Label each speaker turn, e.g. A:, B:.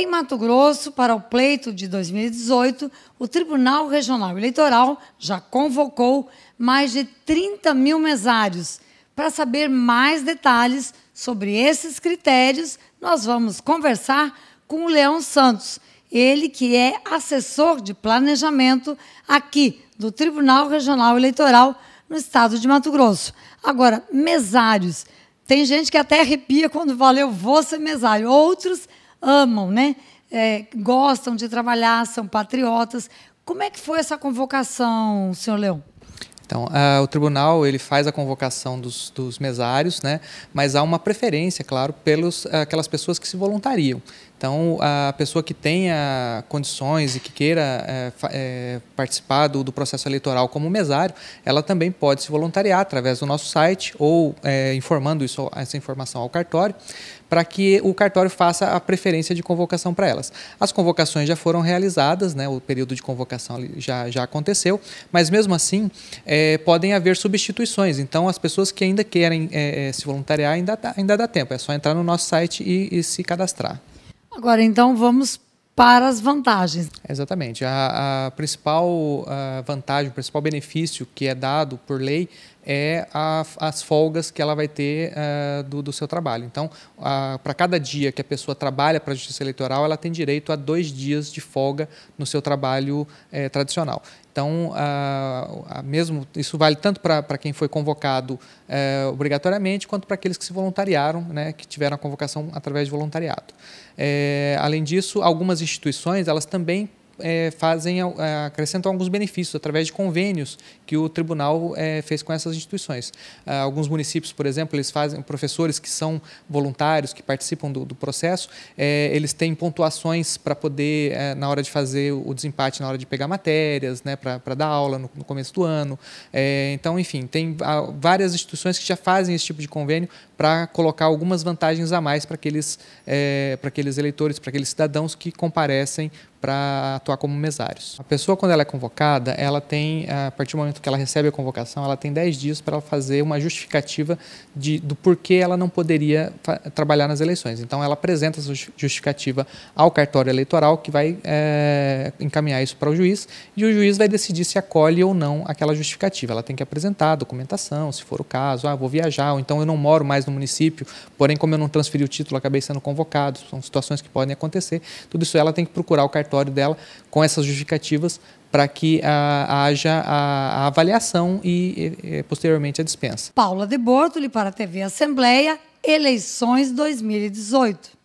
A: Em Mato Grosso, para o pleito de 2018, o Tribunal Regional Eleitoral já convocou mais de 30 mil mesários. Para saber mais detalhes sobre esses critérios, nós vamos conversar com o Leão Santos, ele que é assessor de planejamento aqui do Tribunal Regional Eleitoral no estado de Mato Grosso. Agora, mesários. Tem gente que até arrepia quando fala eu vou ser mesário. Outros amam, né? É, gostam de trabalhar, são patriotas. Como é que foi essa convocação, senhor Leão?
B: Então, uh, o tribunal ele faz a convocação dos, dos, mesários, né? mas há uma preferência, claro, pelas é, aquelas pessoas que se voluntariam. Então, a pessoa que tenha condições e que queira é, é, participar do, do, processo eleitoral como mesário, ela também pode se voluntariar através do nosso site ou é, informando isso, essa informação ao cartório, para que o cartório faça a preferência de convocação para elas. As convocações já foram realizadas, né, o período de convocação já, já aconteceu, mas mesmo assim é, podem haver substituições. Então, as pessoas que ainda querem é, é, se voluntariar, ainda, ainda dá tempo, é só entrar no nosso site e, e se cadastrar.
A: Agora, então, vamos para as vantagens.
B: Exatamente. A, a principal a vantagem, o principal benefício que é dado por lei é a, as folgas que ela vai ter uh, do, do, seu trabalho. Então, uh, para cada dia que a pessoa trabalha para a Justiça Eleitoral, ela tem direito a dois dias de folga no seu trabalho uh, tradicional. Então, mesmo isso vale tanto para quem foi convocado eh, obrigatoriamente, quanto para aqueles que se voluntariaram, né, que tiveram a convocação através de voluntariado. além disso, algumas instituições elas também é, fazem é, acrescentam alguns benefícios através de convênios que o tribunal é, fez com essas instituições. Ah, alguns municípios, por exemplo, eles fazem professores que são voluntários que participam do, do processo, é, eles têm pontuações para poder é, na hora de fazer o desempate, na hora de pegar matérias, né, para dar aula no, no, começo do ano. É, então, enfim, tem várias instituições que já fazem esse tipo de convênio para colocar algumas vantagens a mais para aqueles, para aqueles eleitores, para aqueles cidadãos que comparecem para atuar como mesários. A pessoa, quando ela é convocada, ela tem, a partir do momento que ela recebe a convocação, ela tem 10 dias para fazer uma justificativa de, do porquê ela não poderia trabalhar nas eleições. Então, ela apresenta essa justificativa ao cartório eleitoral, que vai é, encaminhar isso para o juiz, e o juiz vai decidir se acolhe ou não aquela justificativa. Ela tem que apresentar documentação, se for o caso, ah, vou viajar, ou então eu não moro mais no município, porém, como eu não transferi o título, acabei sendo convocado, são situações que podem acontecer. Tudo isso ela tem que procurar o cartório dela com essas justificativas para que a, ah, haja a, a avaliação e, e, posteriormente a dispensa.
A: Paula de Bortoli para a TV Assembleia, eleições 2018.